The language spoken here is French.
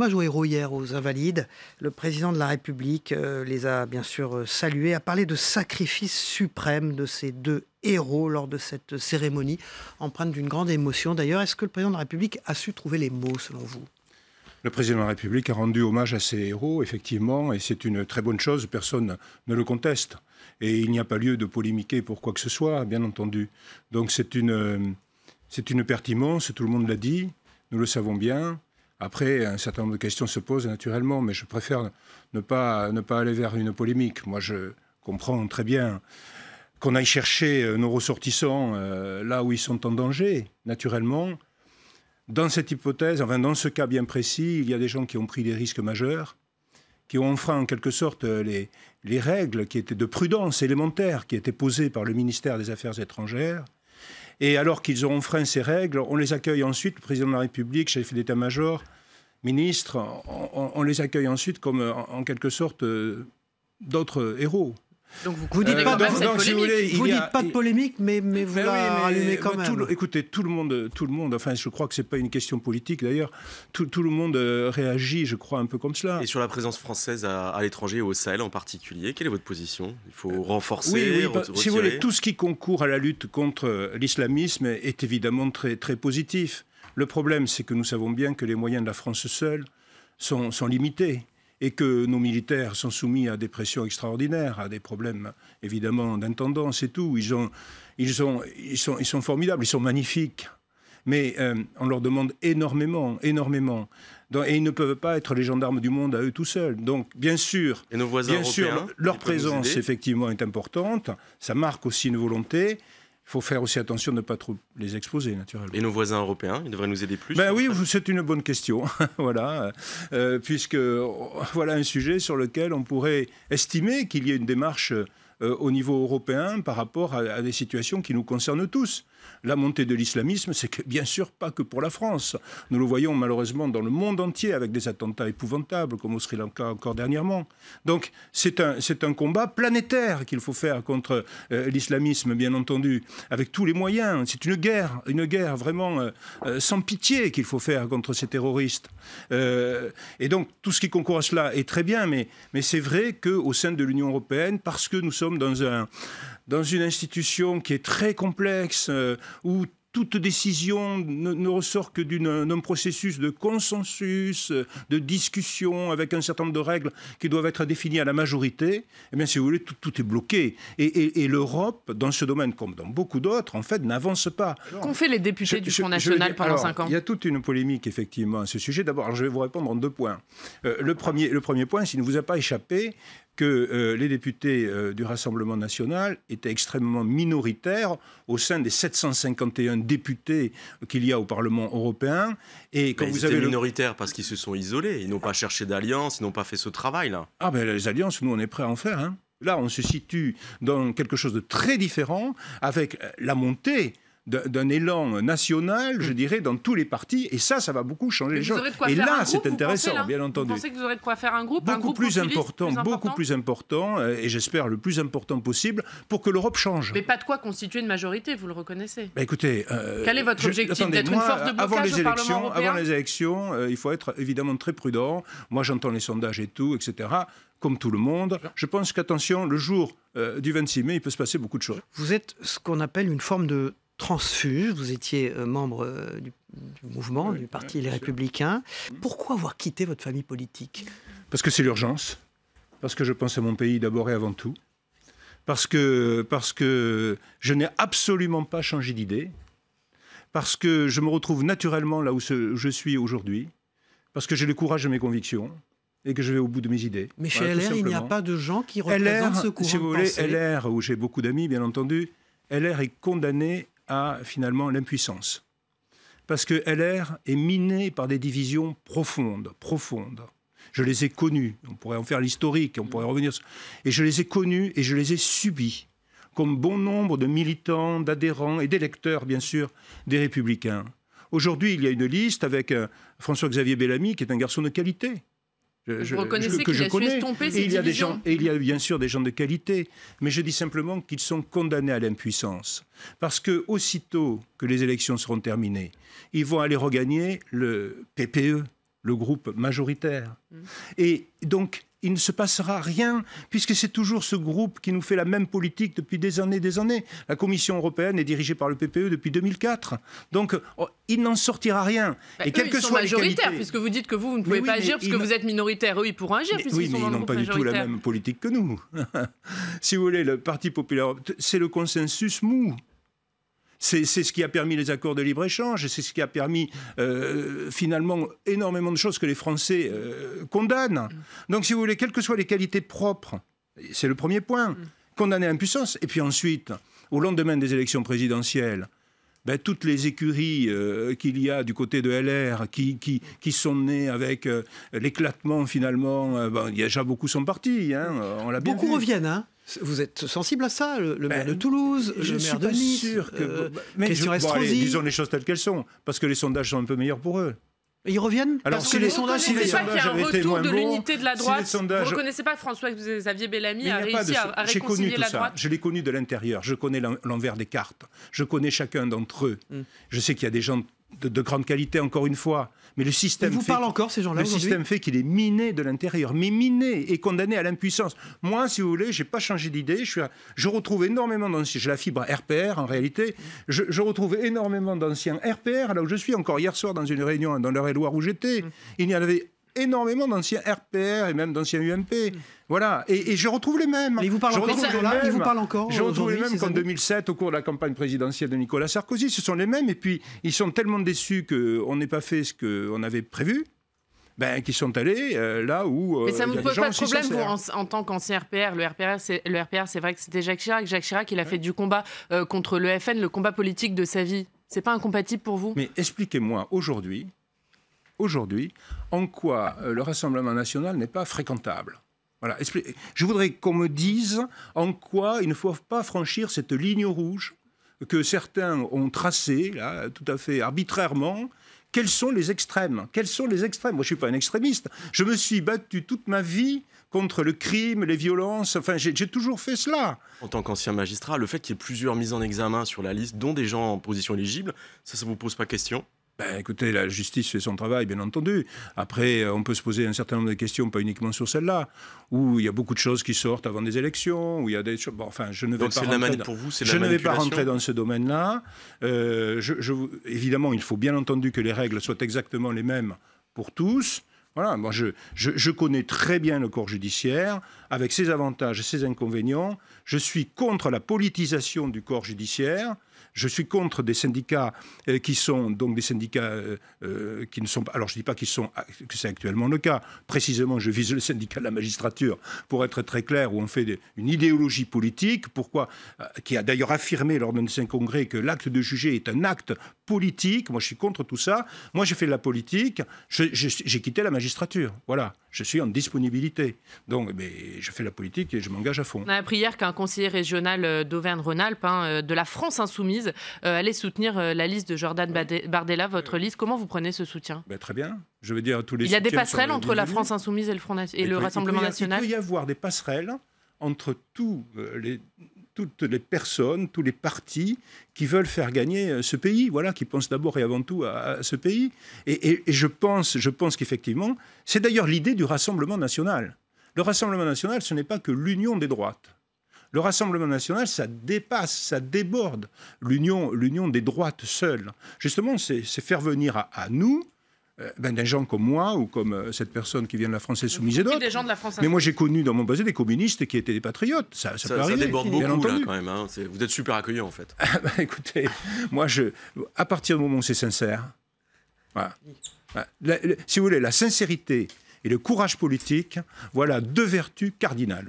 hommage aux héros hier, aux invalides. Le président de la République euh, les a bien sûr euh, salués, a parlé de sacrifice suprême de ces deux héros lors de cette cérémonie, empreinte d'une grande émotion. D'ailleurs, est-ce que le président de la République a su trouver les mots selon vous le président de la République a rendu hommage à ses héros, effectivement, et c'est une très bonne chose, personne ne le conteste. Et il n'y a pas lieu de polémiquer pour quoi que ce soit, bien entendu. Donc c'est une, euh, c'est une pertinence, tout le monde l'a dit, nous le savons bien, après, un certain nombre de questions se posent naturellement, mais je préfère ne pas, aller vers une polémique. Moi, je comprends très bien qu'on aille chercher euh, nos ressortissants euh, là où ils sont en danger, naturellement. Dans cette hypothèse, enfin dans ce cas bien précis, il y a des gens qui ont pris des risques majeurs, qui ont enfreint en quelque sorte euh, les, les règles qui étaient de prudence élémentaire qui étaient posées par le ministère des Affaires étrangères, et alors qu'ils auront frein ces règles, on les accueille ensuite, le président de la République, chef d'état-major, ministre, on, les accueille ensuite comme en, quelque sorte euh, d'autres héros vous, ne dites pas, de, pas de polémique, mais, vous rallumez ben quand ben même. écoutez, tout le monde, tout le monde. Enfin, je crois que c'est pas une question politique d'ailleurs. Tout, le monde euh, réagit, je crois, un peu comme cela. Et sur la présence française à, l'étranger au Sahel en particulier, quelle est votre position Il faut euh, renforcer. Oui, bah, si vous voulez, tout ce qui concourt à la lutte contre euh, l'islamisme est évidemment très très positif. Le problème, c'est que nous savons bien que les moyens de la France seule sont, sont limités et que nos militaires sont soumis à des pressions extraordinaires, à des problèmes évidemment d'intendance et tout. Ils, ont, ils, ils, sont, ils sont formidables, ils sont magnifiques, mais euh, on leur demande énormément, énormément. et ils ne peuvent pas être les gendarmes du monde à eux tout seuls. Donc, bien sûr, et nos voisins bien sûr leur présence, effectivement, est importante. Ça marque aussi une volonté. Il faut faire aussi attention de ne pas trop les exposer, naturellement. Et nos voisins européens, ils devraient nous aider plus Ben oui, c'est une bonne question, voilà, euh, puisque oh, voilà un sujet sur lequel on pourrait estimer qu'il y ait une démarche euh, euh, au niveau européen par rapport à, des situations qui nous concernent tous. La montée de l'islamisme, c'est bien sûr pas que pour la France. Nous le voyons malheureusement dans le monde entier avec des attentats épouvantables comme au Sri Lanka encore dernièrement. Donc c'est un, un combat planétaire qu'il faut faire contre euh, l'islamisme, bien entendu, avec tous les moyens. C'est une guerre, une guerre vraiment euh, sans pitié qu'il faut faire contre ces terroristes. et donc tout ce qui concourt à cela est très bien, mais, mais c'est vrai qu'au sein de l'Union européenne, parce que nous sommes dans, un, dans une institution qui est très complexe, euh, où toute décision ne, ressort que d'un processus de consensus, de discussion avec un certain nombre de règles qui doivent être définies à la majorité, eh bien, si vous voulez, tout, est bloqué. Et, l'Europe, dans ce domaine, comme dans beaucoup d'autres, en fait, n'avance pas. Qu'ont fait les députés du Front National pendant cinq ans Il y a toute une polémique, effectivement, à ce sujet. D'abord, je vais vous répondre en deux points. Euh, le, premier, le premier point, s'il ne vous a pas échappé, que euh, les députés euh, du Rassemblement national étaient extrêmement minoritaires au sein des 751 députés qu'il y a au Parlement européen. Et vous ils étaient minoritaires parce qu'ils se sont isolés, ils n'ont pas cherché d'alliance, ils n'ont pas fait ce travail-là. Ah ben les alliances, nous on est prêts à en faire. Hein. Là, on se situe dans quelque chose de très différent avec euh, la montée d'un élan national, je mm. dirais, dans tous les partis. Et ça, ça va beaucoup changer les choses. Et là, c'est intéressant, bien entendu. Vous pensez que vous aurez de quoi faire un groupe Beaucoup, plus, important, beaucoup plus important, euh, et j'espère le plus important possible, pour que l'Europe change. Mais pas de quoi constituer une majorité, vous le reconnaissez. Bah écoutez, euh, quel est votre objectif d'être une force de avant les élections, Avant les élections, il faut être évidemment très prudent. Moi, j'entends les sondages et tout, etc comme tout le monde. Je pense qu'attention, le jour euh, du 26 mai, il peut se passer beaucoup de choses. Vous êtes ce qu'on appelle une forme de transfuge. Vous étiez euh, membre euh, du, mouvement, du Parti Les Républicains. Mm. Pourquoi avoir quitté votre famille politique Parce que c'est l'urgence. Parce que je pense à mon pays d'abord et avant tout. Parce que, parce que je n'ai absolument pas changé d'idée. Parce que je me retrouve naturellement là où je suis aujourd'hui. Parce que j'ai le courage de mes convictions et que je vais au bout de mes idées. Mais chez LR, il n'y a pas de gens qui représentent ce courant. Si vous voulez, LR, où j'ai beaucoup d'amis, bien entendu, LR est condamné à finalement l'impuissance. Parce que LR est miné par des divisions profondes, profondes. Je les ai connues, on pourrait en faire l'historique, on pourrait revenir. Et je les ai connues et je les ai subies, comme bon nombre de militants, d'adhérents et d'électeurs, bien sûr, des Républicains. Aujourd'hui, il y a une liste avec euh, François-Xavier Bellamy, qui est un garçon de qualité, je, je, que reconnaissez ces il y a des gens, Et il y a bien sûr des gens de qualité, mais je dis simplement qu'ils sont condamnés à l'impuissance. Parce que aussitôt que les élections seront terminées, ils vont aller regagner le PPE, le groupe majoritaire. Mm. Et donc, il ne se passera rien, puisque c'est toujours ce groupe qui nous fait la même politique depuis des années des années. La Commission européenne est dirigée par le PPE depuis 2004. Donc, oh, il n'en sortira rien. Bah, et quel que soient les qualités... puisque vous dites que vous, ne pouvez pas agir, puisque vous êtes minoritaire. Eux, ils pourront agir, puisqu'ils oui, mais ils n'ont pas du tout la même politique que nous. si vous voulez, le Parti populaire, c'est le consensus mou. C'est ce qui a permis les accords de libre-échange, c'est ce qui a permis euh, finalement énormément de choses que les Français euh, condamnent. Donc si vous voulez, quelles que soient les qualités propres, c'est le premier point, mm. condamner l'impuissance. Et puis ensuite, au lendemain des élections présidentielles, ben, toutes les écuries euh, qu'il y a du côté de LR qui, sont nées avec euh, l'éclatement finalement, euh, ben, y a déjà beaucoup sont partis. Hein, beaucoup reviennent. Hein. vous êtes sensible à ça, le, maire de ben, Toulouse, je le maire suis de Sûr que, mais disons les choses telles qu'elles sont, parce que les sondages sont un peu meilleurs pour eux. Ils reviennent Alors, parce si que les sondages, si les sondages été de l'unité de la droite, si ne reconnaissez pas François Xavier Bellamy a, a, réussi de... à, à réconcilier la ça. droite. Je l'ai connu de l'intérieur. Je connais l'envers des cartes. Je connais chacun d'entre eux. Mm. Je sais qu'il y a des gens de, grande qualité, encore une fois. Mais le système. vous fait encore, ces gens Le système fait qu'il est miné de l'intérieur, mais miné et condamné à l'impuissance. Moi, si vous voulez, j'ai pas changé d'idée. Je, je retrouve énormément d'anciens. J'ai la fibre RPR, en réalité. Je, retrouve énormément d'anciens RPR, là où je suis encore hier soir dans une réunion dans l'heure et loire où j'étais. Mmh. Il n'y en avait énormément d'anciens RPR et même d'anciens UMP. Voilà. Et, je retrouve les mêmes. Mais vous parlent encore. vous encore. Je retrouve les mêmes qu'en 2007 au cours de la campagne présidentielle de Nicolas Sarkozy. Ce sont les mêmes. Et puis ils sont tellement déçus qu'on n'ait pas fait ce qu'on avait prévu. Ben, qui sont allés euh, là où. Euh, Mais ça ne vous pose pas de problème, en, tant qu'ancien RPR. Le RPR, c'est, c'est vrai que c'était Jacques Chirac. Jacques Chirac, il a fait du combat euh, contre le FN, le combat politique de sa vie. C'est pas incompatible pour vous Mais expliquez-moi aujourd'hui aujourd'hui en quoi euh, le Rassemblement national n'est pas fréquentable. Voilà. Je voudrais qu'on me dise en quoi il ne faut pas franchir cette ligne rouge que certains ont tracée, là, tout à fait arbitrairement, quels sont les extrêmes Quels sont les extrêmes Moi, je ne suis pas un extrémiste. Je me suis battu toute ma vie contre le crime, les violences. Enfin, j'ai toujours fait cela. En tant qu'ancien magistrat, le fait qu'il y ait plusieurs mises en examen sur la liste, dont des gens en position éligible, ça, ça ne vous pose pas question ben, écoutez, la justice fait son travail, bien entendu. Après, euh, on peut se poser un certain nombre de questions, pas uniquement sur celle-là, où il y a beaucoup de choses qui sortent avant des élections, où il y a des choses. enfin, je ne vais pas. Rentrer dans... pour vous, je ne vais pas rentrer dans ce domaine-là. Euh, je, Évidemment, il faut bien entendu que les règles soient exactement les mêmes pour tous. Voilà, moi je, je, je, connais très bien le corps judiciaire, avec ses avantages et ses inconvénients. Je suis contre la politisation du corps judiciaire. Je suis contre des syndicats euh, qui sont donc des syndicats euh, euh, qui ne sont pas. Alors je ne dis pas qu'ils sont que c'est actuellement le cas. Précisément, je vise le syndicat de la magistrature pour être très clair, où on fait une idéologie politique. Pourquoi Qui a d'ailleurs affirmé lors d'un de ses congrès que l'acte de juger est un acte politique. Moi, je suis contre tout ça. Moi, j'ai fait de la politique. J'ai quitté la magistrature. Voilà je suis en disponibilité. Donc, mais je fais la politique et je m'engage à fond. On a appris hier qu'un conseiller régional euh, d'Auvergne-Rhône-Alpes, hein, euh, de la France Insoumise, euh, allait soutenir la liste de Jordan Bardella, votre liste. Comment vous prenez ce soutien ben, Très bien. Je veux dire à tous les. Il y a des passerelles entre la France Insoumise et le, et, le Rassemblement National. Il peut y avoir des passerelles entre tous les toutes les personnes, tous les partis qui veulent faire gagner euh, ce pays, voilà, qui pensent d'abord et avant tout à, ce pays. Et, je pense, je pense qu'effectivement, c'est d'ailleurs l'idée du Rassemblement national. Le Rassemblement national, ce n'est pas que l'union des droites. Le Rassemblement national, ça dépasse, ça déborde l'union, l'union des droites seules. Justement, c'est faire venir à nous euh, ben, des d'un gens comme moi ou comme euh, cette personne qui vient de la France Insoumise et d'autres. Mais moi, j'ai connu dans mon passé des communistes qui étaient des patriotes. Ça, déborde beaucoup, là, quand même. Hein. Vous êtes super accueillant, en fait. Ah, ben, écoutez, moi, je... à partir du moment où c'est sincère, si vous voulez, la sincérité et le courage politique, voilà deux vertus cardinales.